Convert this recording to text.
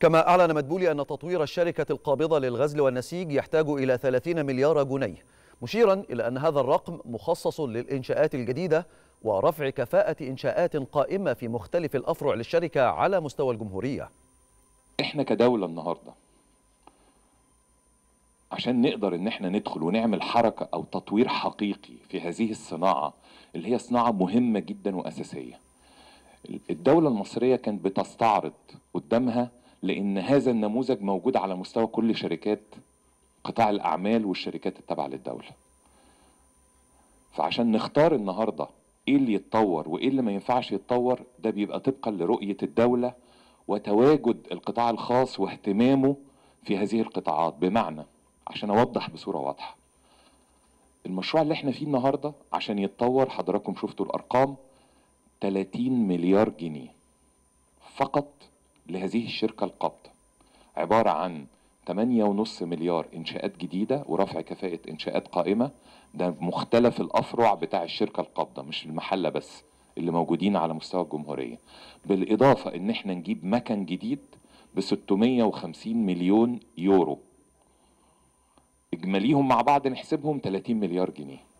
كما أعلن مدبولي أن تطوير الشركة القابضة للغزل والنسيج يحتاج إلى 30 مليار جنيه مشيرا إلى أن هذا الرقم مخصص للإنشاءات الجديدة ورفع كفاءة إنشاءات قائمة في مختلف الأفرع للشركة على مستوى الجمهورية إحنا كدولة النهاردة عشان نقدر إن إحنا ندخل ونعمل حركة أو تطوير حقيقي في هذه الصناعة اللي هي صناعة مهمة جدا وأساسية الدولة المصرية كانت بتستعرض قدامها لان هذا النموذج موجود على مستوى كل شركات قطاع الاعمال والشركات التابعه للدوله فعشان نختار النهارده ايه اللي يتطور وايه اللي ما ينفعش يتطور ده بيبقى طبقا لرؤيه الدوله وتواجد القطاع الخاص واهتمامه في هذه القطاعات بمعنى عشان اوضح بصوره واضحه المشروع اللي احنا فيه النهارده عشان يتطور حضراتكم شفتوا الارقام 30 مليار جنيه فقط لهذه الشركة القابضة عبارة عن 8.5 مليار إنشاءات جديدة ورفع كفاءة إنشاءات قائمة ده مختلف الأفرع بتاع الشركة القابضة مش المحلة بس اللي موجودين على مستوى الجمهورية بالإضافة إن إحنا نجيب مكن جديد ب 650 مليون يورو إجماليهم مع بعض نحسبهم 30 مليار جنيه